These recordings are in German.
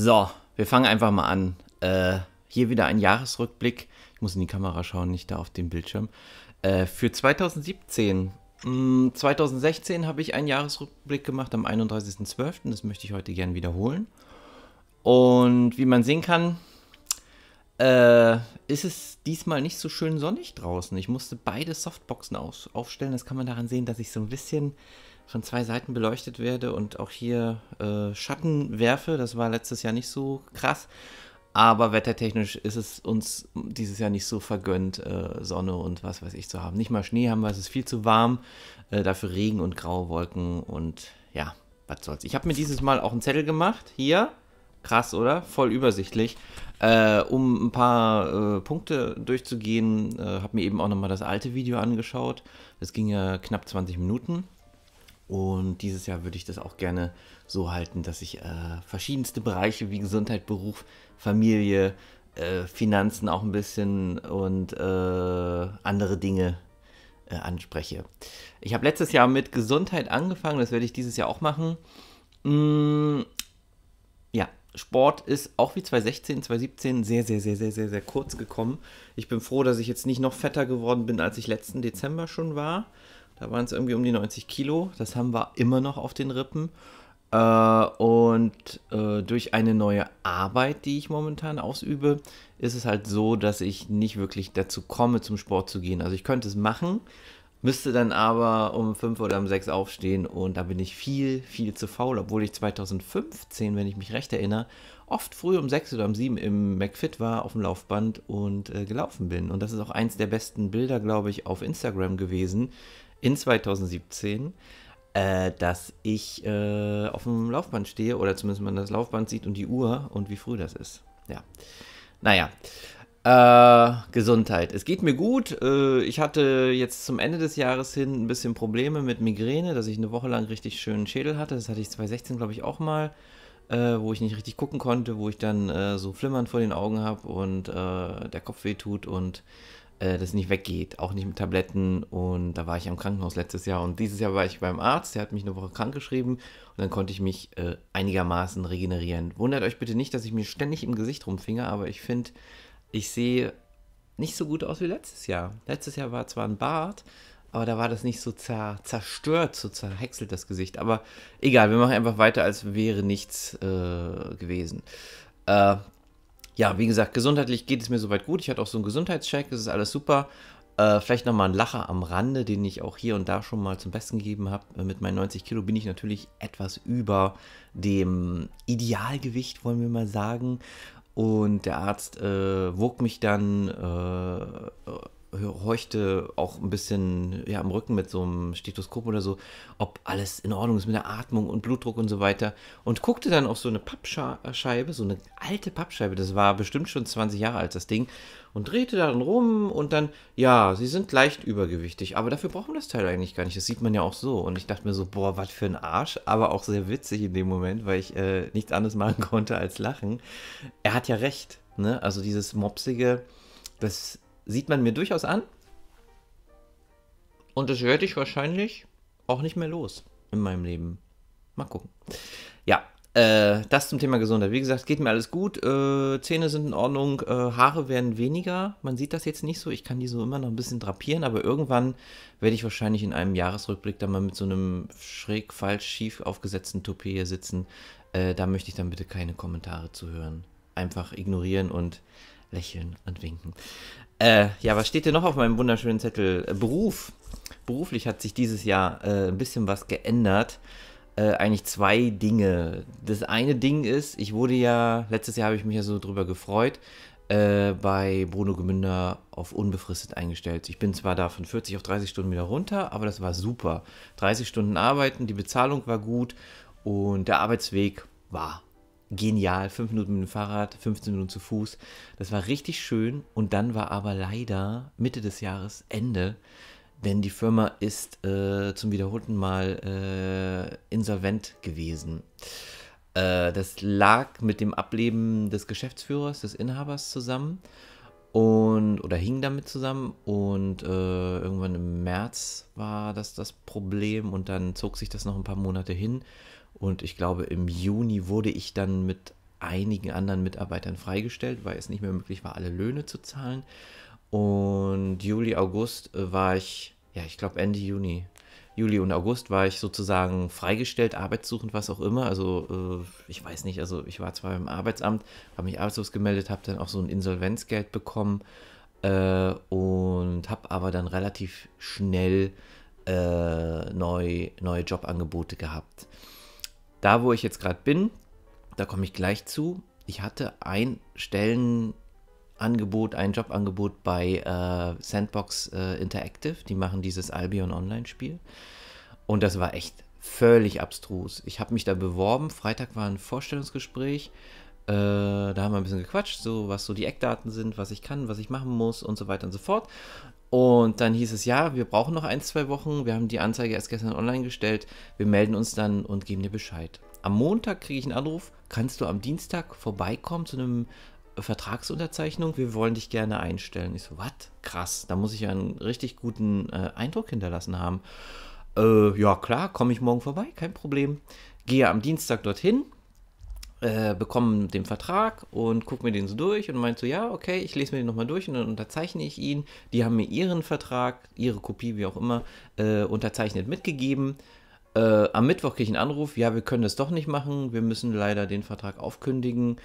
So, wir fangen einfach mal an. Äh, hier wieder ein Jahresrückblick. Ich muss in die Kamera schauen, nicht da auf dem Bildschirm. Äh, für 2017. 2016 mm, habe ich einen Jahresrückblick gemacht am 31.12. Das möchte ich heute gerne wiederholen. Und wie man sehen kann, äh, ist es diesmal nicht so schön sonnig draußen. Ich musste beide Softboxen auf, aufstellen. Das kann man daran sehen, dass ich so ein bisschen von zwei Seiten beleuchtet werde und auch hier äh, Schatten werfe. Das war letztes Jahr nicht so krass. Aber wettertechnisch ist es uns dieses Jahr nicht so vergönnt, äh, Sonne und was weiß ich zu haben. Nicht mal Schnee haben wir, es ist viel zu warm. Äh, dafür Regen und graue Wolken und ja, was soll's. Ich habe mir dieses Mal auch einen Zettel gemacht. Hier. Krass, oder? Voll übersichtlich. Äh, um ein paar äh, Punkte durchzugehen, äh, habe mir eben auch nochmal das alte Video angeschaut. Das ging ja knapp 20 Minuten. Und dieses Jahr würde ich das auch gerne so halten, dass ich äh, verschiedenste Bereiche wie Gesundheit, Beruf, Familie, äh, Finanzen auch ein bisschen und äh, andere Dinge äh, anspreche. Ich habe letztes Jahr mit Gesundheit angefangen, das werde ich dieses Jahr auch machen. Mm, ja, Sport ist auch wie 2016, 2017 sehr, sehr, sehr, sehr, sehr, sehr kurz gekommen. Ich bin froh, dass ich jetzt nicht noch fetter geworden bin, als ich letzten Dezember schon war. Da waren es irgendwie um die 90 Kilo. Das haben wir immer noch auf den Rippen. Äh, und äh, durch eine neue Arbeit, die ich momentan ausübe, ist es halt so, dass ich nicht wirklich dazu komme, zum Sport zu gehen. Also ich könnte es machen, müsste dann aber um fünf oder um sechs aufstehen und da bin ich viel, viel zu faul, obwohl ich 2015, wenn ich mich recht erinnere, oft früh um sechs oder um sieben im McFit war auf dem Laufband und äh, gelaufen bin. Und das ist auch eins der besten Bilder, glaube ich, auf Instagram gewesen, in 2017, äh, dass ich äh, auf dem Laufband stehe oder zumindest man das Laufband sieht und die Uhr und wie früh das ist. Ja. Naja. Äh, Gesundheit. Es geht mir gut. Äh, ich hatte jetzt zum Ende des Jahres hin ein bisschen Probleme mit Migräne, dass ich eine Woche lang richtig schönen Schädel hatte. Das hatte ich 2016, glaube ich, auch mal, äh, wo ich nicht richtig gucken konnte, wo ich dann äh, so Flimmern vor den Augen habe und äh, der Kopf wehtut und äh, das nicht weggeht, auch nicht mit Tabletten. Und da war ich am Krankenhaus letztes Jahr. Und dieses Jahr war ich beim Arzt, der hat mich eine Woche krank geschrieben und dann konnte ich mich äh, einigermaßen regenerieren. Wundert euch bitte nicht, dass ich mir ständig im Gesicht rumfinge, aber ich finde, ich sehe nicht so gut aus wie letztes Jahr. Letztes Jahr war zwar ein Bart, aber da war das nicht so zer zerstört, so zerhäckselt das Gesicht. Aber egal, wir machen einfach weiter, als wäre nichts äh, gewesen. Äh, ja, wie gesagt, gesundheitlich geht es mir soweit gut. Ich hatte auch so einen Gesundheitscheck, es ist alles super. Äh, vielleicht nochmal ein Lacher am Rande, den ich auch hier und da schon mal zum Besten gegeben habe. Äh, mit meinen 90 Kilo bin ich natürlich etwas über dem Idealgewicht, wollen wir mal sagen. Und der Arzt äh, wog mich dann äh, horchte auch ein bisschen ja, am Rücken mit so einem Stethoskop oder so, ob alles in Ordnung ist mit der Atmung und Blutdruck und so weiter. Und guckte dann auf so eine Pappscheibe, so eine alte Pappscheibe, das war bestimmt schon 20 Jahre alt, das Ding, und drehte dann rum und dann, ja, sie sind leicht übergewichtig, aber dafür brauchen wir das Teil eigentlich gar nicht. Das sieht man ja auch so. Und ich dachte mir so, boah, was für ein Arsch, aber auch sehr witzig in dem Moment, weil ich äh, nichts anderes machen konnte als lachen. Er hat ja recht, ne? Also dieses mopsige, das sieht man mir durchaus an. Und das werde ich wahrscheinlich auch nicht mehr los in meinem Leben. Mal gucken. Ja, äh, das zum Thema Gesundheit. Wie gesagt, geht mir alles gut. Äh, Zähne sind in Ordnung. Äh, Haare werden weniger. Man sieht das jetzt nicht so. Ich kann die so immer noch ein bisschen drapieren, aber irgendwann werde ich wahrscheinlich in einem Jahresrückblick dann mal mit so einem schräg, falsch, schief aufgesetzten Toupet hier sitzen. Äh, da möchte ich dann bitte keine Kommentare zu hören. Einfach ignorieren und lächeln und winken. Äh, ja, was steht denn noch auf meinem wunderschönen Zettel? Äh, Beruf. Beruflich hat sich dieses Jahr äh, ein bisschen was geändert. Äh, eigentlich zwei Dinge. Das eine Ding ist, ich wurde ja, letztes Jahr habe ich mich ja so drüber gefreut, äh, bei Bruno Gemünder auf unbefristet eingestellt. Ich bin zwar da von 40 auf 30 Stunden wieder runter, aber das war super. 30 Stunden arbeiten, die Bezahlung war gut und der Arbeitsweg war genial. Fünf Minuten mit dem Fahrrad, 15 Minuten zu Fuß. Das war richtig schön. Und dann war aber leider Mitte des Jahres Ende, denn die Firma ist äh, zum wiederholten Mal äh, insolvent gewesen. Äh, das lag mit dem Ableben des Geschäftsführers, des Inhabers zusammen und oder hing damit zusammen und äh, irgendwann im März war das das Problem und dann zog sich das noch ein paar Monate hin und ich glaube im Juni wurde ich dann mit einigen anderen Mitarbeitern freigestellt, weil es nicht mehr möglich war, alle Löhne zu zahlen und Juli August äh, war ich ja ich glaube Ende Juni Juli und August war ich sozusagen freigestellt, arbeitssuchend, was auch immer. Also äh, ich weiß nicht, also ich war zwar im Arbeitsamt, habe mich arbeitslos gemeldet, habe dann auch so ein Insolvenzgeld bekommen äh, und habe aber dann relativ schnell äh, neu, neue Jobangebote gehabt. Da, wo ich jetzt gerade bin, da komme ich gleich zu. Ich hatte ein Stellen Angebot, ein Jobangebot bei äh, Sandbox äh, Interactive. Die machen dieses Albion Online-Spiel. Und das war echt völlig abstrus. Ich habe mich da beworben. Freitag war ein Vorstellungsgespräch. Äh, da haben wir ein bisschen gequatscht, so was so die Eckdaten sind, was ich kann, was ich machen muss und so weiter und so fort. Und dann hieß es, ja, wir brauchen noch ein, zwei Wochen. Wir haben die Anzeige erst gestern online gestellt. Wir melden uns dann und geben dir Bescheid. Am Montag kriege ich einen Anruf. Kannst du am Dienstag vorbeikommen zu einem Vertragsunterzeichnung, wir wollen dich gerne einstellen. Ich so, was? Krass, da muss ich ja einen richtig guten äh, Eindruck hinterlassen haben. Äh, ja, klar, komme ich morgen vorbei, kein Problem. Gehe am Dienstag dorthin, äh, bekomme den Vertrag und gucke mir den so durch und meinte so, ja, okay, ich lese mir den nochmal durch und dann unterzeichne ich ihn. Die haben mir ihren Vertrag, ihre Kopie, wie auch immer, äh, unterzeichnet mitgegeben. Äh, am Mittwoch kriege ich einen Anruf, ja, wir können das doch nicht machen, wir müssen leider den Vertrag aufkündigen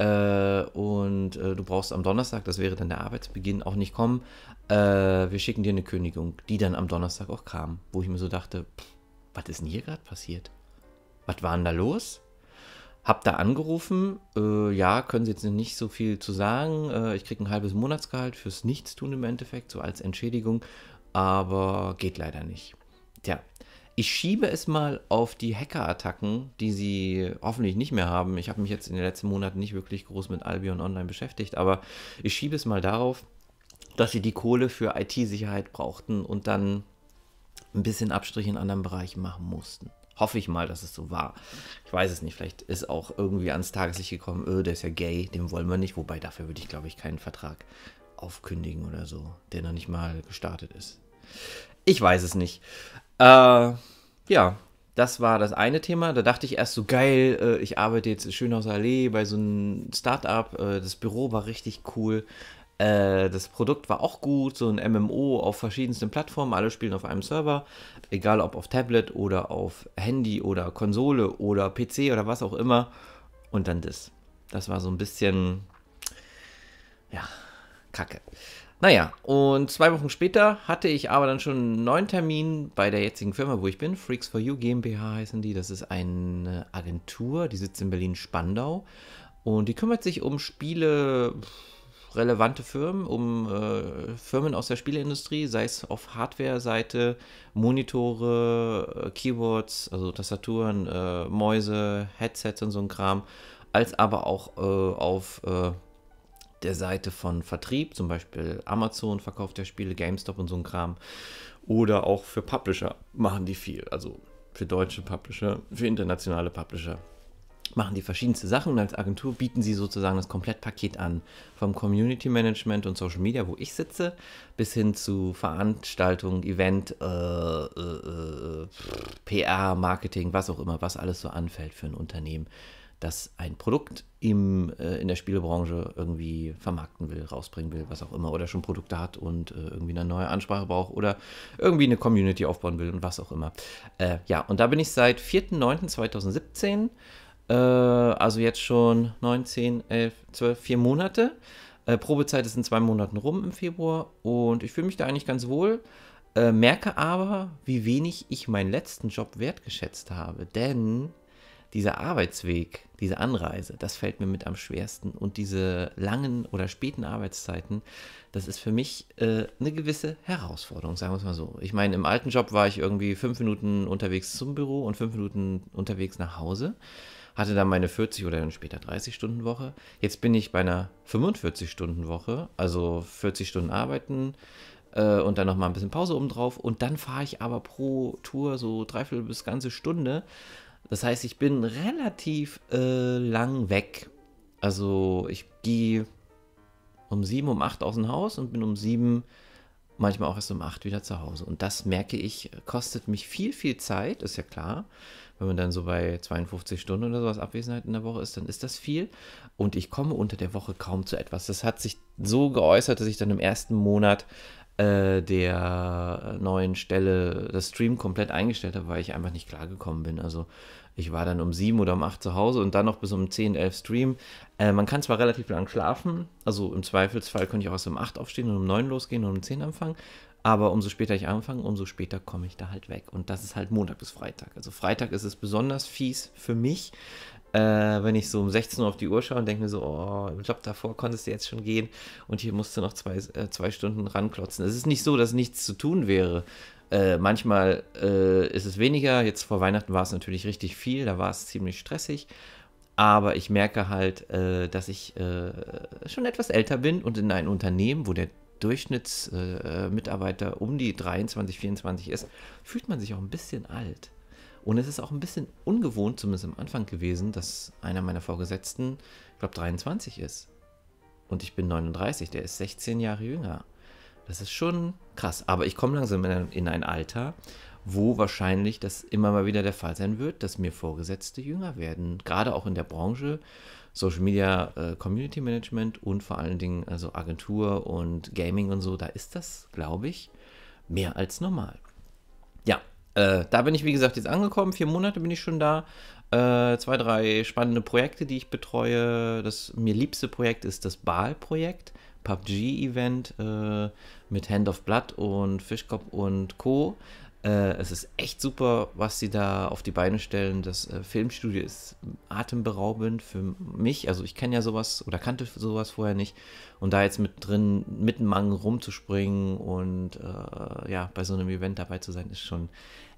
äh, und äh, du brauchst am Donnerstag, das wäre dann der Arbeitsbeginn, auch nicht kommen. Äh, wir schicken dir eine Kündigung, die dann am Donnerstag auch kam, wo ich mir so dachte, pff, was ist denn hier gerade passiert? Was war denn da los? Hab da angerufen, äh, ja, können sie jetzt nicht so viel zu sagen. Äh, ich kriege ein halbes Monatsgehalt fürs Nichtstun im Endeffekt, so als Entschädigung, aber geht leider nicht. Tja, ich schiebe es mal auf die Hackerattacken, die sie hoffentlich nicht mehr haben. Ich habe mich jetzt in den letzten Monaten nicht wirklich groß mit Albion Online beschäftigt, aber ich schiebe es mal darauf, dass sie die Kohle für IT-Sicherheit brauchten und dann ein bisschen Abstrich in anderen Bereichen machen mussten. Hoffe ich mal, dass es so war. Ich weiß es nicht. Vielleicht ist auch irgendwie ans Tageslicht gekommen, öh, der ist ja gay, den wollen wir nicht. Wobei dafür würde ich, glaube ich, keinen Vertrag aufkündigen oder so, der noch nicht mal gestartet ist. Ich weiß es nicht. Äh, ja, das war das eine Thema. Da dachte ich erst so geil, äh, ich arbeite jetzt schön aus der Allee bei so einem Startup. Äh, das Büro war richtig cool. Äh, das Produkt war auch gut, so ein MMO auf verschiedensten Plattformen. Alle spielen auf einem Server, egal ob auf Tablet oder auf Handy oder Konsole oder PC oder was auch immer. Und dann das. Das war so ein bisschen, ja, Kacke. Naja, und zwei Wochen später hatte ich aber dann schon einen neuen Termin bei der jetzigen Firma, wo ich bin. Freaks for You GmbH heißen die. Das ist eine Agentur, die sitzt in Berlin-Spandau. Und die kümmert sich um Spiele relevante Firmen, um äh, Firmen aus der Spieleindustrie, sei es auf Hardware-Seite, Monitore, äh, Keyboards, also Tastaturen, äh, Mäuse, Headsets und so ein Kram, als aber auch äh, auf äh, der Seite von Vertrieb, zum Beispiel Amazon verkauft ja Spiele, GameStop und so ein Kram. Oder auch für Publisher machen die viel. Also für deutsche Publisher, für internationale Publisher machen die verschiedenste Sachen und als Agentur bieten sie sozusagen das Komplettpaket an. Vom Community Management und Social Media, wo ich sitze, bis hin zu Veranstaltungen, Event, äh, äh, äh PR, Marketing, was auch immer, was alles so anfällt für ein Unternehmen das ein Produkt ihm äh, in der Spielebranche irgendwie vermarkten will, rausbringen will, was auch immer, oder schon Produkte hat und äh, irgendwie eine neue Ansprache braucht oder irgendwie eine Community aufbauen will und was auch immer. Äh, ja, und da bin ich seit 4.9.2017, äh, also jetzt schon 19, 11, 12, 4 Monate. Äh, Probezeit ist in zwei Monaten rum im Februar und ich fühle mich da eigentlich ganz wohl. Äh, merke aber, wie wenig ich meinen letzten Job wertgeschätzt habe, denn dieser Arbeitsweg, diese Anreise, das fällt mir mit am schwersten. Und diese langen oder späten Arbeitszeiten, das ist für mich äh, eine gewisse Herausforderung, sagen wir es mal so. Ich meine, im alten Job war ich irgendwie fünf Minuten unterwegs zum Büro und fünf Minuten unterwegs nach Hause. Hatte dann meine 40 oder dann später 30-Stunden-Woche. Jetzt bin ich bei einer 45-Stunden-Woche, also 40 Stunden arbeiten, äh, und dann nochmal ein bisschen Pause obendrauf. Und dann fahre ich aber pro Tour so dreiviertel bis ganze Stunde. Das heißt, ich bin relativ äh, lang weg. Also ich gehe um sieben, um acht aus dem Haus und bin um sieben, manchmal auch erst um acht wieder zu Hause. Und das merke ich, kostet mich viel, viel Zeit, ist ja klar. Wenn man dann so bei 52 Stunden oder sowas Abwesenheit in der Woche ist, dann ist das viel. Und ich komme unter der Woche kaum zu etwas. Das hat sich so geäußert, dass ich dann im ersten Monat äh, der neuen Stelle das Stream komplett eingestellt habe, weil ich einfach nicht klargekommen bin. Also ich war dann um sieben oder um acht zu Hause und dann noch bis um zehn, elf Stream. Äh, man kann zwar relativ lang schlafen, also im Zweifelsfall könnte ich auch erst um acht aufstehen und um neun losgehen und um zehn anfangen. Aber umso später ich anfange, umso später komme ich da halt weg. Und das ist halt Montag bis Freitag. Also Freitag ist es besonders fies für mich, äh, wenn ich so um 16 Uhr auf die Uhr schaue und denke mir so, oh, ich glaube, davor konntest du jetzt schon gehen und hier musst du noch zwei, äh, zwei Stunden ranklotzen. Es ist nicht so, dass nichts zu tun wäre. Äh, manchmal äh, ist es weniger. Jetzt vor Weihnachten war es natürlich richtig viel, da war es ziemlich stressig. Aber ich merke halt, äh, dass ich äh, schon etwas älter bin und in einem Unternehmen, wo der Durchschnittsmitarbeiter um die 23, 24 ist, fühlt man sich auch ein bisschen alt. Und es ist auch ein bisschen ungewohnt, zumindest am Anfang gewesen, dass einer meiner Vorgesetzten, ich glaube, 23 ist. Und ich bin 39, der ist 16 Jahre jünger. Das ist schon krass. Aber ich komme langsam in ein Alter, wo wahrscheinlich das immer mal wieder der Fall sein wird, dass mir Vorgesetzte jünger werden. Gerade auch in der Branche Social Media, äh, Community Management und vor allen Dingen also Agentur und Gaming und so, da ist das, glaube ich, mehr als normal. Ja, äh, da bin ich, wie gesagt, jetzt angekommen. Vier Monate bin ich schon da. Äh, zwei, drei spannende Projekte, die ich betreue. Das mir liebste Projekt ist das BAL-Projekt. PUBG-Event äh, mit Hand of Blood und Fischkopf und Co. Äh, es ist echt super, was sie da auf die Beine stellen. Das äh, Filmstudio ist atemberaubend für mich. Also ich kenne ja sowas oder kannte sowas vorher nicht. Und da jetzt mit drin, mitten Mangen rumzuspringen und äh, ja, bei so einem Event dabei zu sein, ist schon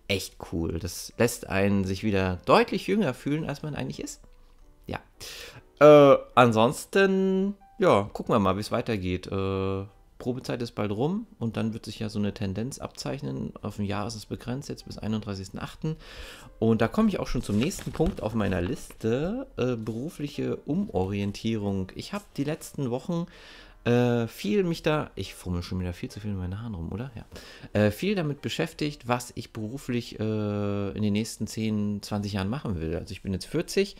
echt cool. Das lässt einen sich wieder deutlich jünger fühlen, als man eigentlich ist. Ja. Äh, ansonsten, ja, gucken wir mal, wie es weitergeht. Äh, Probezeit ist bald rum und dann wird sich ja so eine Tendenz abzeichnen. Auf ein Jahr ist es begrenzt, jetzt bis 31.08. Und da komme ich auch schon zum nächsten Punkt auf meiner Liste, äh, berufliche Umorientierung. Ich habe die letzten Wochen äh, viel mich da, ich fummel schon wieder viel zu viel in meinen Haaren rum, oder? Ja. Äh, viel damit beschäftigt, was ich beruflich äh, in den nächsten 10, 20 Jahren machen will. Also ich bin jetzt 40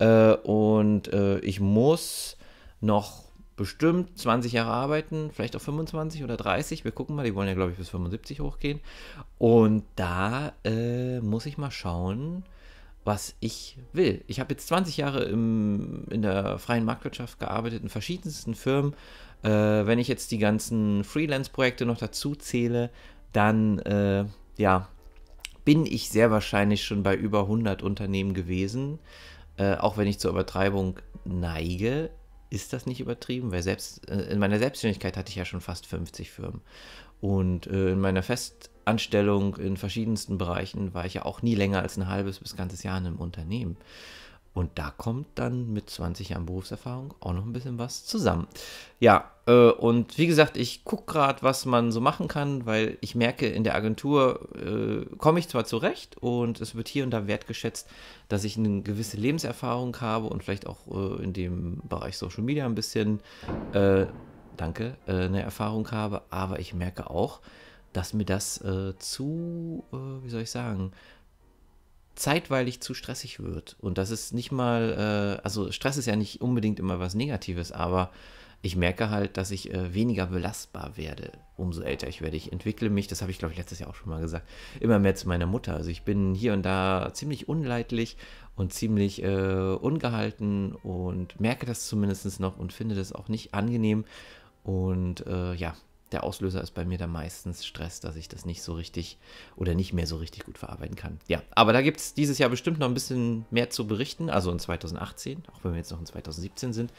äh, und äh, ich muss noch bestimmt 20 Jahre arbeiten, vielleicht auch 25 oder 30. Wir gucken mal, die wollen ja, glaube ich, bis 75 hochgehen. Und da äh, muss ich mal schauen, was ich will. Ich habe jetzt 20 Jahre im, in der freien Marktwirtschaft gearbeitet, in verschiedensten Firmen. Äh, wenn ich jetzt die ganzen Freelance-Projekte noch dazu zähle, dann äh, ja, bin ich sehr wahrscheinlich schon bei über 100 Unternehmen gewesen. Äh, auch wenn ich zur Übertreibung neige, ist das nicht übertrieben? Weil selbst äh, in meiner Selbstständigkeit hatte ich ja schon fast 50 Firmen. Und äh, in meiner Festanstellung in verschiedensten Bereichen war ich ja auch nie länger als ein halbes bis ganzes Jahr in einem Unternehmen. Und da kommt dann mit 20 Jahren Berufserfahrung auch noch ein bisschen was zusammen. Ja, äh, und wie gesagt, ich gucke gerade, was man so machen kann, weil ich merke, in der Agentur äh, komme ich zwar zurecht und es wird hier und da wertgeschätzt, dass ich eine gewisse Lebenserfahrung habe und vielleicht auch äh, in dem Bereich Social Media ein bisschen, äh, danke, äh, eine Erfahrung habe, aber ich merke auch, dass mir das äh, zu, wie soll ich sagen, zeitweilig zu stressig wird. Und das ist nicht mal, äh, also Stress ist ja nicht unbedingt immer was Negatives, aber ich merke halt, dass ich äh, weniger belastbar werde, umso älter ich werde. Ich entwickle mich, das habe ich glaube ich letztes Jahr auch schon mal gesagt, immer mehr zu meiner Mutter. Also ich bin hier und da ziemlich unleidlich und ziemlich äh, ungehalten und merke das zumindest noch und finde das auch nicht angenehm. Und äh, ja, der Auslöser ist bei mir dann meistens Stress, dass ich das nicht so richtig oder nicht mehr so richtig gut verarbeiten kann. Ja, aber da gibt es dieses Jahr bestimmt noch ein bisschen mehr zu berichten, also in 2018, auch wenn wir jetzt noch in 2017 sind.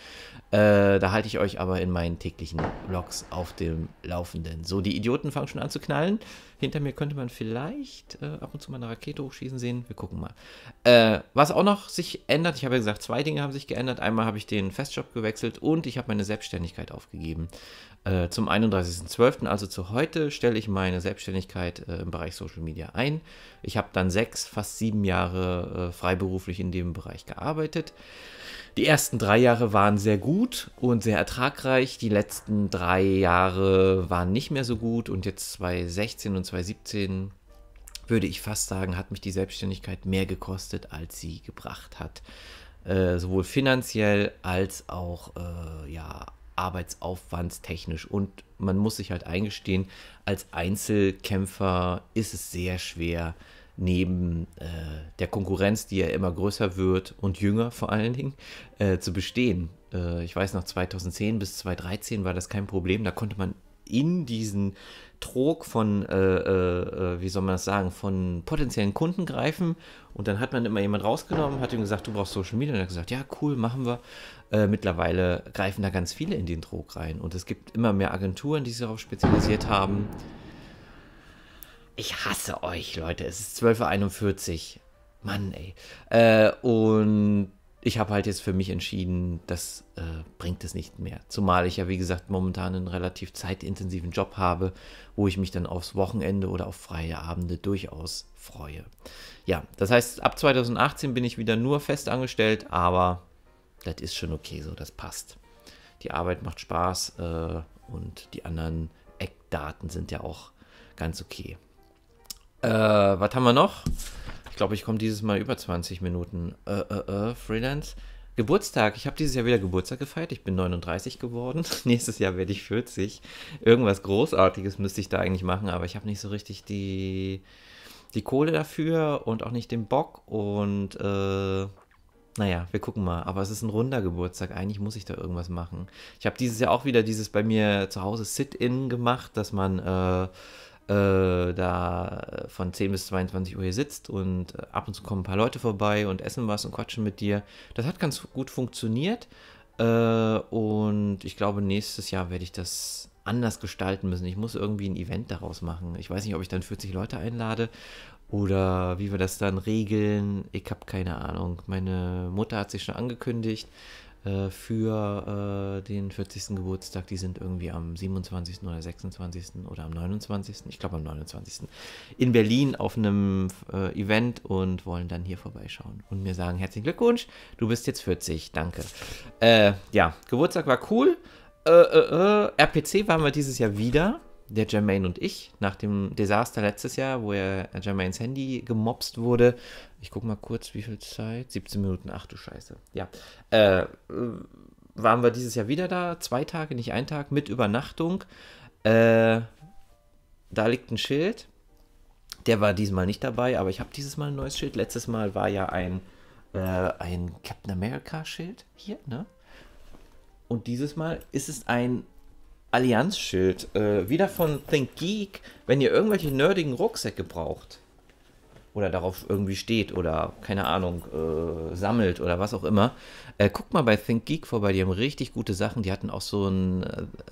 Äh, da halte ich euch aber in meinen täglichen Vlogs auf dem Laufenden. So, die Idioten fangen schon an zu knallen. Hinter mir könnte man vielleicht äh, ab und zu mal eine Rakete hochschießen sehen. Wir gucken mal. Äh, was auch noch sich ändert, ich habe ja gesagt, zwei Dinge haben sich geändert. Einmal habe ich den Festjob gewechselt und ich habe meine Selbstständigkeit aufgegeben. Äh, zum 31.12., also zu heute, stelle ich meine Selbstständigkeit äh, im Bereich Social Media ein. Ich habe dann sechs, fast sieben Jahre äh, freiberuflich in dem Bereich gearbeitet die ersten drei Jahre waren sehr gut und sehr ertragreich. Die letzten drei Jahre waren nicht mehr so gut und jetzt 2016 und 2017 würde ich fast sagen, hat mich die Selbstständigkeit mehr gekostet, als sie gebracht hat. Äh, sowohl finanziell als auch äh, ja, arbeitsaufwandstechnisch. Und man muss sich halt eingestehen, als Einzelkämpfer ist es sehr schwer, neben äh, der Konkurrenz, die ja immer größer wird und jünger vor allen Dingen, äh, zu bestehen. Äh, ich weiß noch, 2010 bis 2013 war das kein Problem. Da konnte man in diesen Trog von, äh, äh, äh, wie soll man das sagen, von potenziellen Kunden greifen. Und dann hat man immer jemand rausgenommen, hat ihm gesagt, du brauchst Social Media. Und er hat gesagt, ja, cool, machen wir. Äh, mittlerweile greifen da ganz viele in den Druck rein. Und es gibt immer mehr Agenturen, die sich darauf spezialisiert haben. Ich hasse euch, Leute. Es ist 12.41 Uhr. Mann, ey. Äh, und ich habe halt jetzt für mich entschieden, das äh, bringt es nicht mehr. Zumal ich ja, wie gesagt, momentan einen relativ zeitintensiven Job habe, wo ich mich dann aufs Wochenende oder auf freie Abende durchaus freue. Ja, das heißt, ab 2018 bin ich wieder nur fest angestellt, aber das ist schon okay so, das passt. Die Arbeit macht Spaß äh, und die anderen Eckdaten sind ja auch ganz okay. Äh, was haben wir noch? Ich glaube, ich komme dieses Mal über 20 Minuten. Äh, äh, äh, Freelance. Geburtstag. Ich habe dieses Jahr wieder Geburtstag gefeiert. Ich bin 39 geworden. Nächstes Jahr werde ich 40. Irgendwas Großartiges müsste ich da eigentlich machen, aber ich habe nicht so richtig die, die Kohle dafür und auch nicht den Bock. Und äh, naja, wir gucken mal. Aber es ist ein runder Geburtstag. Eigentlich muss ich da irgendwas machen. Ich habe dieses Jahr auch wieder dieses bei mir zu Hause Sit-In gemacht, dass man äh, äh, da von 10 bis 22 Uhr hier sitzt und äh, ab und zu kommen ein paar Leute vorbei und essen was und quatschen mit dir. Das hat ganz gut funktioniert äh, und ich glaube, nächstes Jahr werde ich das anders gestalten müssen. Ich muss irgendwie ein Event daraus machen. Ich weiß nicht, ob ich dann 40 Leute einlade oder wie wir das dann regeln. Ich habe keine Ahnung. Meine Mutter hat sich schon angekündigt. Äh, für äh, den 40. Geburtstag. Die sind irgendwie am 27. oder 26. oder am 29. Ich glaube am 29. in Berlin auf einem äh, Event und wollen dann hier vorbeischauen und mir sagen, herzlichen Glückwunsch, du bist jetzt 40, danke. Äh, ja, Geburtstag war cool. Äh, RPC waren wir dieses Jahr wieder der Jermaine und ich nach dem Desaster letztes Jahr, wo er Jermaines Handy gemobst wurde. Ich gucke mal kurz, wie viel Zeit? 17 Minuten, ach du Scheiße. Ja. Äh, waren wir dieses Jahr wieder da, zwei Tage, nicht ein Tag, mit Übernachtung. Äh, da liegt ein Schild. Der war diesmal nicht dabei, aber ich habe dieses Mal ein neues Schild. Letztes Mal war ja ein, äh, ein Captain America-Schild hier, ne? Und dieses Mal ist es ein Allianzschild. Äh, wieder von Think Geek. Wenn ihr irgendwelche nerdigen Rucksäcke braucht oder darauf irgendwie steht oder keine Ahnung äh, sammelt oder was auch immer, äh, guckt mal bei Think Geek vorbei. Die haben richtig gute Sachen. Die hatten auch so einen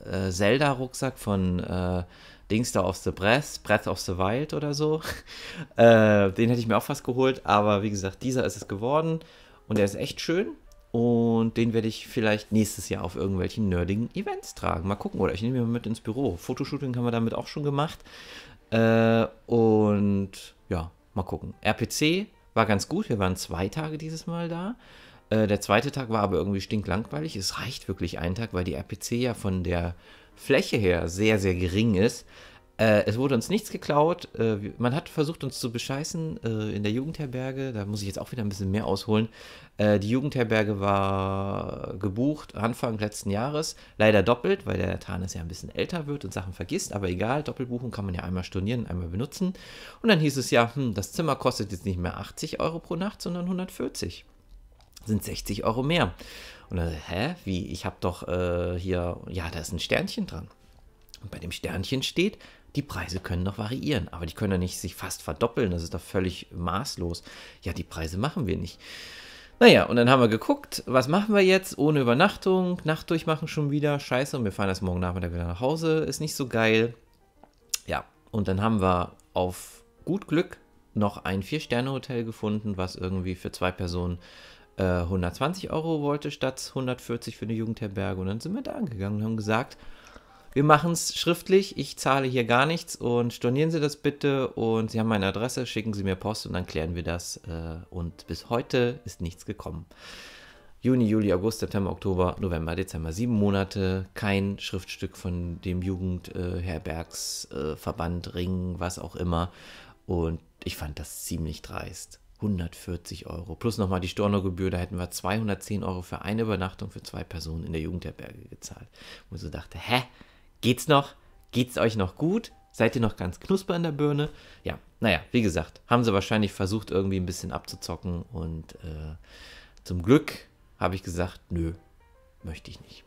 äh, äh Zelda-Rucksack von äh, Dings da aus the Breath, Breath of the Wild oder so. Äh, den hätte ich mir auch fast geholt, aber wie gesagt, dieser ist es geworden und der ist echt schön. Und den werde ich vielleicht nächstes Jahr auf irgendwelchen nerdigen Events tragen. Mal gucken, oder ich nehme ihn mal mit ins Büro. Fotoshooting haben wir damit auch schon gemacht. Äh, und ja, mal gucken. RPC war ganz gut. Wir waren zwei Tage dieses Mal da. Äh, der zweite Tag war aber irgendwie stinklangweilig. Es reicht wirklich ein Tag, weil die RPC ja von der Fläche her sehr, sehr gering ist. Äh, es wurde uns nichts geklaut. Äh, man hat versucht, uns zu bescheißen äh, in der Jugendherberge. Da muss ich jetzt auch wieder ein bisschen mehr ausholen. Äh, die Jugendherberge war gebucht Anfang letzten Jahres. Leider doppelt, weil der Tarnes ja ein bisschen älter wird und Sachen vergisst. Aber egal, Doppelbuchung kann man ja einmal stornieren, einmal benutzen. Und dann hieß es ja, hm, das Zimmer kostet jetzt nicht mehr 80 Euro pro Nacht, sondern 140. sind 60 Euro mehr. Und dann, hä, wie, ich habe doch äh, hier, ja, da ist ein Sternchen dran. Und bei dem Sternchen steht die Preise können doch variieren, aber die können ja nicht sich fast verdoppeln, das ist doch völlig maßlos. Ja, die Preise machen wir nicht. Naja, und dann haben wir geguckt, was machen wir jetzt ohne Übernachtung, Nacht durchmachen schon wieder, scheiße, und wir fahren erst morgen Nachmittag wieder nach Hause, ist nicht so geil. Ja, und dann haben wir auf gut Glück noch ein Vier-Sterne-Hotel gefunden, was irgendwie für zwei Personen äh, 120 Euro wollte, statt 140 für eine Jugendherberge. Und dann sind wir da angegangen und haben gesagt, wir machen es schriftlich, ich zahle hier gar nichts und stornieren Sie das bitte und Sie haben meine Adresse, schicken Sie mir Post und dann klären wir das. Äh, und bis heute ist nichts gekommen. Juni, Juli, August, September, Oktober, November, Dezember, sieben Monate, kein Schriftstück von dem Jugendherbergsverband, äh, äh, Ring, was auch immer. Und ich fand das ziemlich dreist. 140 Euro. Plus nochmal die Stornogebühr, da hätten wir 210 Euro für eine Übernachtung für zwei Personen in der Jugendherberge gezahlt. Wo ich so dachte, hä? Geht's noch? Geht's euch noch gut? Seid ihr noch ganz knusper in der Birne? Ja, naja, wie gesagt, haben sie wahrscheinlich versucht, irgendwie ein bisschen abzuzocken und äh, zum Glück habe ich gesagt, nö, möchte ich nicht.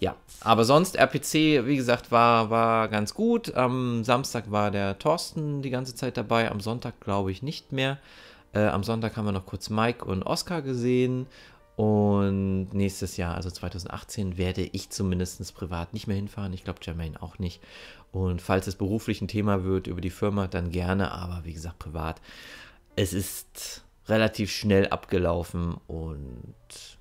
Ja, aber sonst RPC, wie gesagt, war, war ganz gut. Am Samstag war der Thorsten die ganze Zeit dabei, am Sonntag glaube ich nicht mehr. Äh, am Sonntag haben wir noch kurz Mike und Oscar gesehen und nächstes Jahr, also 2018, werde ich zumindest privat nicht mehr hinfahren. Ich glaube, Jermaine auch nicht. Und falls es beruflich ein Thema wird über die Firma, dann gerne. Aber wie gesagt, privat. Es ist relativ schnell abgelaufen und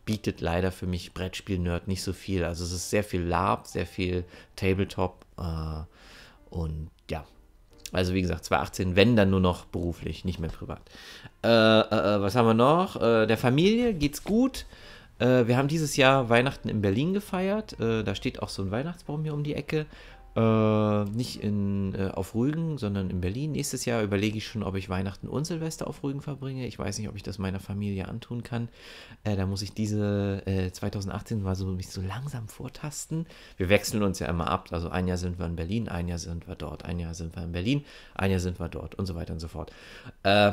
bietet leider für mich Brettspiel-Nerd nicht so viel. Also es ist sehr viel Lab, sehr viel Tabletop. Äh, und ja, also wie gesagt, 2018, wenn dann nur noch beruflich, nicht mehr privat. Äh, äh, äh, was haben wir noch? Äh, der Familie geht's gut. Äh, wir haben dieses Jahr Weihnachten in Berlin gefeiert. Äh, da steht auch so ein Weihnachtsbaum hier um die Ecke. Äh, nicht in, äh, auf Rügen, sondern in Berlin. Nächstes Jahr überlege ich schon, ob ich Weihnachten und Silvester auf Rügen verbringe. Ich weiß nicht, ob ich das meiner Familie antun kann. Äh, da muss ich diese 2018 äh, mal so mich so langsam vortasten. Wir wechseln uns ja immer ab. Also ein Jahr sind wir in Berlin, ein Jahr sind wir dort, ein Jahr sind wir in Berlin, ein Jahr sind wir dort und so weiter und so fort. Äh,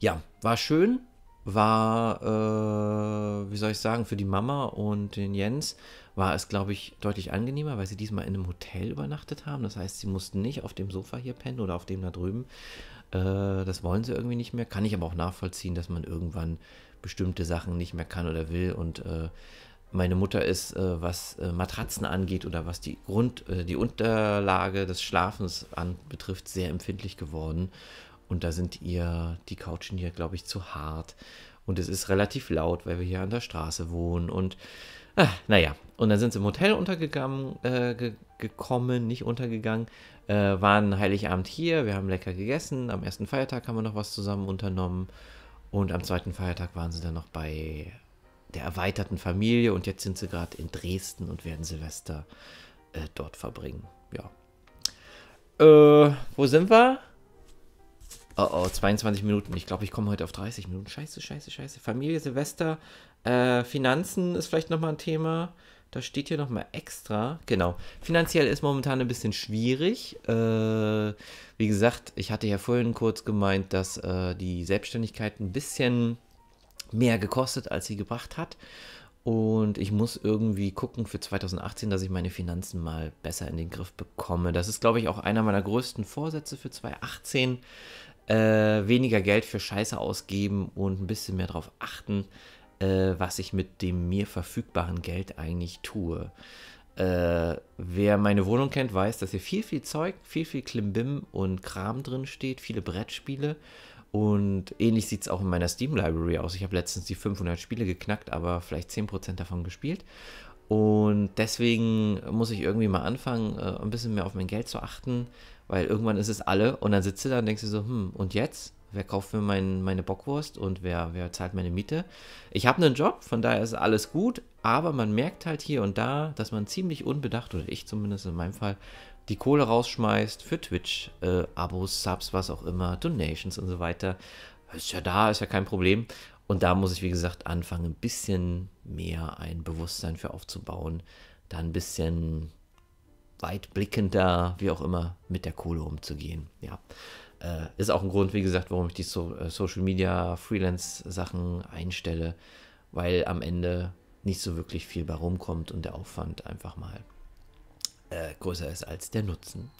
ja, war schön war, äh, wie soll ich sagen, für die Mama und den Jens war es, glaube ich, deutlich angenehmer, weil sie diesmal in einem Hotel übernachtet haben. Das heißt, sie mussten nicht auf dem Sofa hier pennen oder auf dem da drüben. Äh, das wollen sie irgendwie nicht mehr. Kann ich aber auch nachvollziehen, dass man irgendwann bestimmte Sachen nicht mehr kann oder will. Und äh, meine Mutter ist, äh, was äh, Matratzen angeht oder was die Grund, äh, die Unterlage des Schlafens anbetrifft, sehr empfindlich geworden. Und da sind ihr die Couchen hier, glaube ich, zu hart. Und es ist relativ laut, weil wir hier an der Straße wohnen. Und ah, naja, und dann sind sie im Hotel untergegangen, äh, ge gekommen, nicht untergegangen. Äh, waren Heiligabend hier, wir haben lecker gegessen. Am ersten Feiertag haben wir noch was zusammen unternommen. Und am zweiten Feiertag waren sie dann noch bei der erweiterten Familie. Und jetzt sind sie gerade in Dresden und werden Silvester äh, dort verbringen. Ja. Äh, wo sind wir? Oh oh, 22 Minuten. Ich glaube, ich komme heute auf 30 Minuten. Scheiße, scheiße, scheiße. Familie, Silvester, äh, Finanzen ist vielleicht nochmal ein Thema. Da steht hier nochmal extra. Genau. Finanziell ist momentan ein bisschen schwierig. Äh, wie gesagt, ich hatte ja vorhin kurz gemeint, dass äh, die Selbstständigkeit ein bisschen mehr gekostet, als sie gebracht hat. Und ich muss irgendwie gucken für 2018, dass ich meine Finanzen mal besser in den Griff bekomme. Das ist, glaube ich, auch einer meiner größten Vorsätze für 2018, äh, weniger Geld für Scheiße ausgeben und ein bisschen mehr darauf achten, äh, was ich mit dem mir verfügbaren Geld eigentlich tue. Äh, wer meine Wohnung kennt, weiß, dass hier viel, viel Zeug, viel, viel Klimbim und Kram drin steht, viele Brettspiele. Und ähnlich sieht es auch in meiner Steam Library aus. Ich habe letztens die 500 Spiele geknackt, aber vielleicht 10% davon gespielt. Und deswegen muss ich irgendwie mal anfangen, äh, ein bisschen mehr auf mein Geld zu achten, weil irgendwann ist es alle und dann sitzt du da und denkst dir so, hm, und jetzt? Wer kauft mir mein, meine Bockwurst und wer, wer zahlt meine Miete? Ich habe einen Job, von daher ist alles gut, aber man merkt halt hier und da, dass man ziemlich unbedacht, oder ich zumindest in meinem Fall, die Kohle rausschmeißt für Twitch, äh, Abos, Subs, was auch immer, Donations und so weiter. Ist ja da, ist ja kein Problem. Und da muss ich, wie gesagt, anfangen, ein bisschen mehr ein Bewusstsein für aufzubauen, da ein bisschen weitblickender, wie auch immer, mit der Kohle umzugehen. Ja. Äh, ist auch ein Grund, wie gesagt, warum ich die so äh, Social Media Freelance Sachen einstelle, weil am Ende nicht so wirklich viel bei rumkommt und der Aufwand einfach mal äh, größer ist als der Nutzen.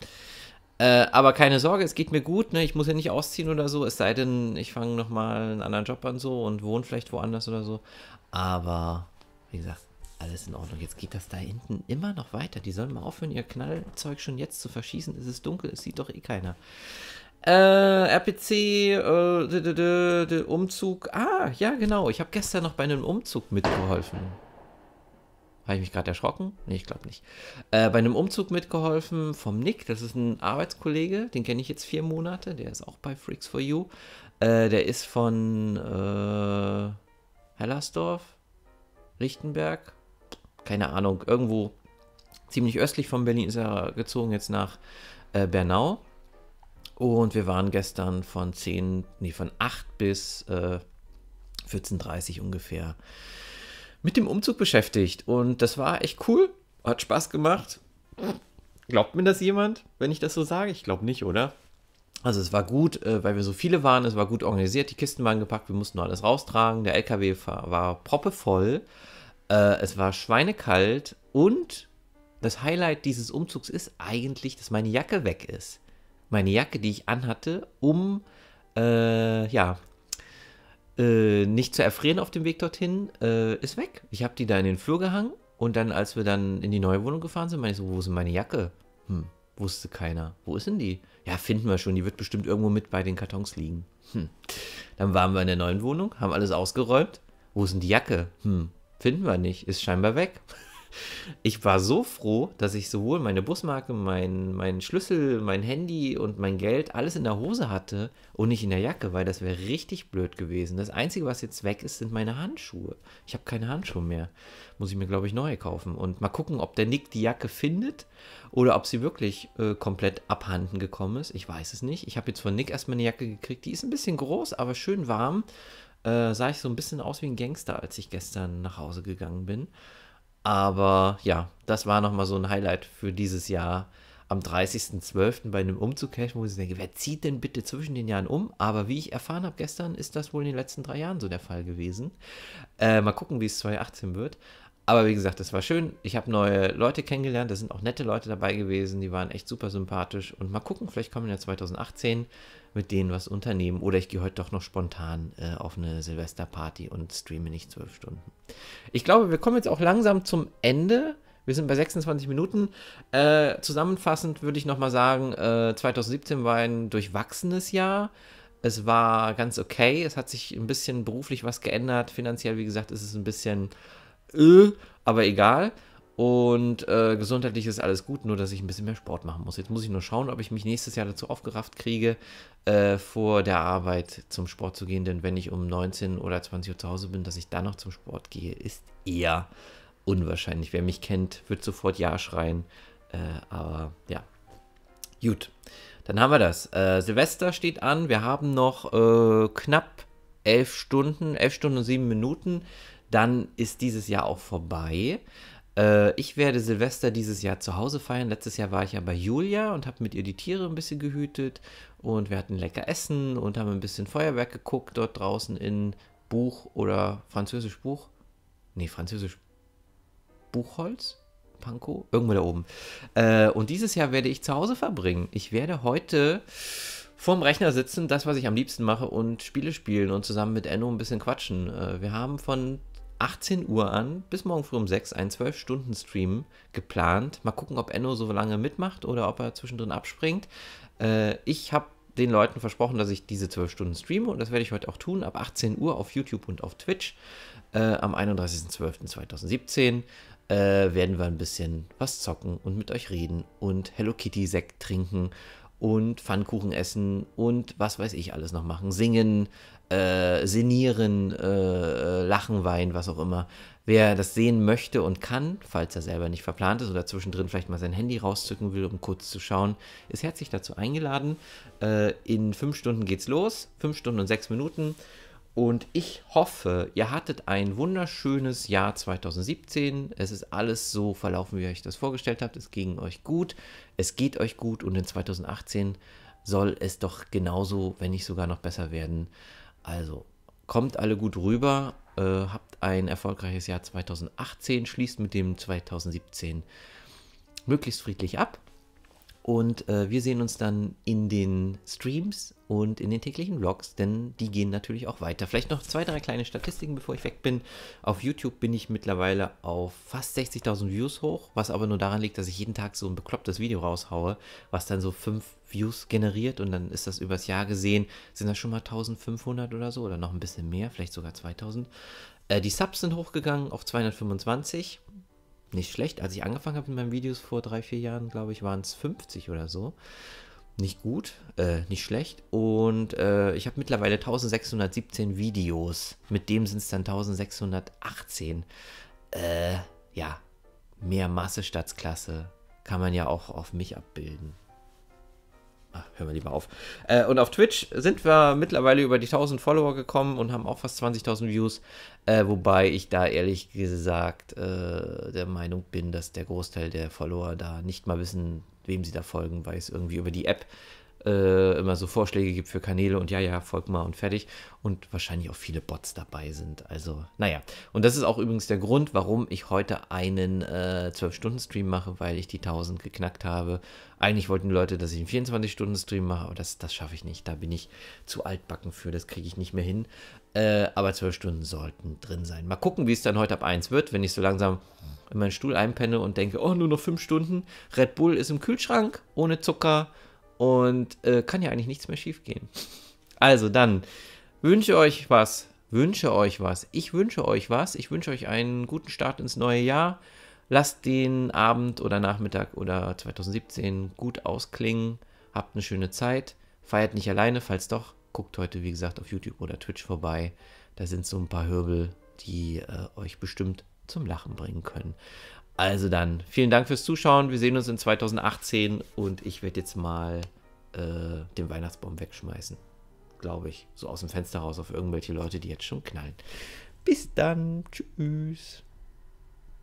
Äh, aber keine Sorge, es geht mir gut, ne? ich muss ja nicht ausziehen oder so, es sei denn, ich fange nochmal einen anderen Job an so und wohne vielleicht woanders oder so. Aber wie gesagt, alles in Ordnung. Jetzt geht das da hinten immer noch weiter. Die sollen mal aufhören, ihr Knallzeug schon jetzt zu verschießen. Es ist dunkel, es sieht doch eh keiner. Äh, RPC, äh, d -d -d Umzug. Ah, ja, genau. Ich habe gestern noch bei einem Umzug mitgeholfen. Habe ich mich gerade erschrocken? Nee, ich glaube nicht. Äh, bei einem Umzug mitgeholfen vom Nick. Das ist ein Arbeitskollege. Den kenne ich jetzt vier Monate. Der ist auch bei Freaks for You. Äh, der ist von äh, Hellersdorf, Lichtenberg, keine Ahnung, irgendwo ziemlich östlich von Berlin ist er gezogen jetzt nach äh, Bernau. Und wir waren gestern von 10, nee, von 8 bis äh, 14.30 ungefähr mit dem Umzug beschäftigt. Und das war echt cool. Hat Spaß gemacht. Glaubt mir das jemand, wenn ich das so sage? Ich glaube nicht, oder? Also es war gut, äh, weil wir so viele waren, es war gut organisiert, die Kisten waren gepackt, wir mussten nur alles raustragen, der LKW war proppevoll. voll äh, es war schweinekalt und das Highlight dieses Umzugs ist eigentlich, dass meine Jacke weg ist. Meine Jacke, die ich anhatte, um äh, ja äh, nicht zu erfrieren auf dem Weg dorthin, äh, ist weg. Ich habe die da in den Flur gehangen und dann, als wir dann in die neue Wohnung gefahren sind, meine ich so, wo ist denn meine Jacke? Hm, wusste keiner. Wo ist denn die? Ja, finden wir schon. Die wird bestimmt irgendwo mit bei den Kartons liegen. Hm. Dann waren wir in der neuen Wohnung, haben alles ausgeräumt. Wo ist denn die Jacke? Hm, Finden wir nicht, ist scheinbar weg. Ich war so froh, dass ich sowohl meine Busmarke, meinen mein Schlüssel, mein Handy und mein Geld alles in der Hose hatte und nicht in der Jacke, weil das wäre richtig blöd gewesen. Das Einzige, was jetzt weg ist, sind meine Handschuhe. Ich habe keine Handschuhe mehr. Muss ich mir, glaube ich, neue kaufen. Und mal gucken, ob der Nick die Jacke findet oder ob sie wirklich äh, komplett abhanden gekommen ist. Ich weiß es nicht. Ich habe jetzt von Nick erstmal eine Jacke gekriegt. Die ist ein bisschen groß, aber schön warm. Äh, sah ich so ein bisschen aus wie ein Gangster, als ich gestern nach Hause gegangen bin. Aber ja, das war nochmal so ein Highlight für dieses Jahr. Am 30.12. bei einem Umzug helfen, wo ich denke, wer zieht denn bitte zwischen den Jahren um? Aber wie ich erfahren habe gestern, ist das wohl in den letzten drei Jahren so der Fall gewesen. Äh, mal gucken, wie es 2018 wird. Aber wie gesagt, das war schön. Ich habe neue Leute kennengelernt. Da sind auch nette Leute dabei gewesen. Die waren echt super sympathisch. Und mal gucken, vielleicht kommen ja 2018 mit denen was unternehmen. Oder ich gehe heute doch noch spontan äh, auf eine Silvesterparty und streame nicht zwölf Stunden. Ich glaube, wir kommen jetzt auch langsam zum Ende. Wir sind bei 26 Minuten. Äh, zusammenfassend würde ich nochmal sagen, äh, 2017 war ein durchwachsenes Jahr. Es war ganz okay. Es hat sich ein bisschen beruflich was geändert. Finanziell, wie gesagt, ist es ein bisschen öh, aber egal. Und äh, gesundheitlich ist alles gut, nur dass ich ein bisschen mehr Sport machen muss. Jetzt muss ich nur schauen, ob ich mich nächstes Jahr dazu aufgerafft kriege, äh, vor der Arbeit zum Sport zu gehen. Denn wenn ich um 19 oder 20 Uhr zu Hause bin, dass ich dann noch zum Sport gehe, ist eher unwahrscheinlich. Wer mich kennt, wird sofort Ja schreien. Äh, aber ja, gut. Dann haben wir das. Äh, Silvester steht an. Wir haben noch äh, knapp 11 Stunden, 11 Stunden und 7 Minuten. Dann ist dieses Jahr auch vorbei. Äh, ich werde Silvester dieses Jahr zu Hause feiern. Letztes Jahr war ich ja bei Julia und habe mit ihr die Tiere ein bisschen gehütet und wir hatten lecker Essen und haben ein bisschen Feuerwerk geguckt dort draußen in Buch oder Französisch Buch. Nee, Französisch Buchholz? Panko? Irgendwo da oben. Äh, und dieses Jahr werde ich zu Hause verbringen. Ich werde heute vorm Rechner sitzen, das, was ich am liebsten mache, und Spiele spielen und zusammen mit Enno ein bisschen quatschen. Äh, wir haben von 18 Uhr an, bis morgen früh um 6, ein 12-Stunden-Stream geplant. Mal gucken, ob Enno so lange mitmacht oder ob er zwischendrin abspringt. Äh, ich habe den Leuten versprochen, dass ich diese 12 Stunden streame und das werde ich heute auch tun, ab 18 Uhr auf YouTube und auf Twitch. Äh, am 31.12.2017 äh, werden wir ein bisschen was zocken und mit euch reden und Hello Kitty Sekt trinken und Pfannkuchen essen und was weiß ich alles noch machen. Singen, äh, sinieren, äh, lachen, weinen, was auch immer. Wer das sehen möchte und kann, falls er selber nicht verplant ist oder zwischendrin vielleicht mal sein Handy rauszücken will, um kurz zu schauen, ist herzlich dazu eingeladen. Äh, in fünf Stunden geht's los. Fünf Stunden und sechs Minuten. Und ich hoffe, ihr hattet ein wunderschönes Jahr 2017. Es ist alles so verlaufen, wie ihr euch das vorgestellt habt. Es ging euch gut, es geht euch gut und in 2018 soll es doch genauso, wenn nicht sogar noch besser werden. Also kommt alle gut rüber, äh, habt ein erfolgreiches Jahr 2018, schließt mit dem 2017 möglichst friedlich ab und äh, wir sehen uns dann in den Streams und in den täglichen Vlogs, denn die gehen natürlich auch weiter. Vielleicht noch zwei, drei kleine Statistiken, bevor ich weg bin. Auf YouTube bin ich mittlerweile auf fast 60.000 Views hoch, was aber nur daran liegt, dass ich jeden Tag so ein beklopptes Video raushaue, was dann so fünf Views generiert und dann ist das übers Jahr gesehen, sind das schon mal 1500 oder so oder noch ein bisschen mehr, vielleicht sogar 2000. Äh, die Subs sind hochgegangen auf 225 nicht schlecht. Als ich angefangen habe mit meinen Videos vor drei, vier Jahren, glaube ich, waren es 50 oder so. Nicht gut, äh, nicht schlecht. Und äh, ich habe mittlerweile 1617 Videos. Mit dem sind es dann 1618. Äh, ja, mehr Masse statt Klasse kann man ja auch auf mich abbilden. Ach, hören wir lieber auf. Äh, und auf Twitch sind wir mittlerweile über die 1000 Follower gekommen und haben auch fast 20.000 Views. Äh, wobei ich da ehrlich gesagt äh, der Meinung bin, dass der Großteil der Follower da nicht mal wissen, wem sie da folgen, weil es irgendwie über die App äh, immer so Vorschläge gibt für Kanäle und ja, ja, folgt mal und fertig. Und wahrscheinlich auch viele Bots dabei sind. Also, naja. Und das ist auch übrigens der Grund, warum ich heute einen äh, 12-Stunden-Stream mache, weil ich die 1000 geknackt habe. Eigentlich wollten die Leute, dass ich einen 24-Stunden-Stream mache, aber das, das schaffe ich nicht. Da bin ich zu altbacken für, das kriege ich nicht mehr hin. Äh, aber 12 Stunden sollten drin sein. Mal gucken, wie es dann heute ab 1 wird, wenn ich so langsam in meinen Stuhl einpenne und denke, oh, nur noch 5 Stunden. Red Bull ist im Kühlschrank, ohne Zucker und äh, kann ja eigentlich nichts mehr schiefgehen. Also dann wünsche euch was. Wünsche euch was. Ich wünsche euch was. Ich wünsche euch einen guten Start ins neue Jahr. Lasst den Abend oder Nachmittag oder 2017 gut ausklingen. Habt eine schöne Zeit. Feiert nicht alleine. Falls doch, guckt heute, wie gesagt, auf YouTube oder Twitch vorbei. Da sind so ein paar Hörbel, die äh, euch bestimmt zum Lachen bringen können. Also dann, vielen Dank fürs Zuschauen. Wir sehen uns in 2018 und ich werde jetzt mal äh, den Weihnachtsbaum wegschmeißen. Glaube ich. So aus dem Fenster raus auf irgendwelche Leute, die jetzt schon knallen. Bis dann. Tschüss.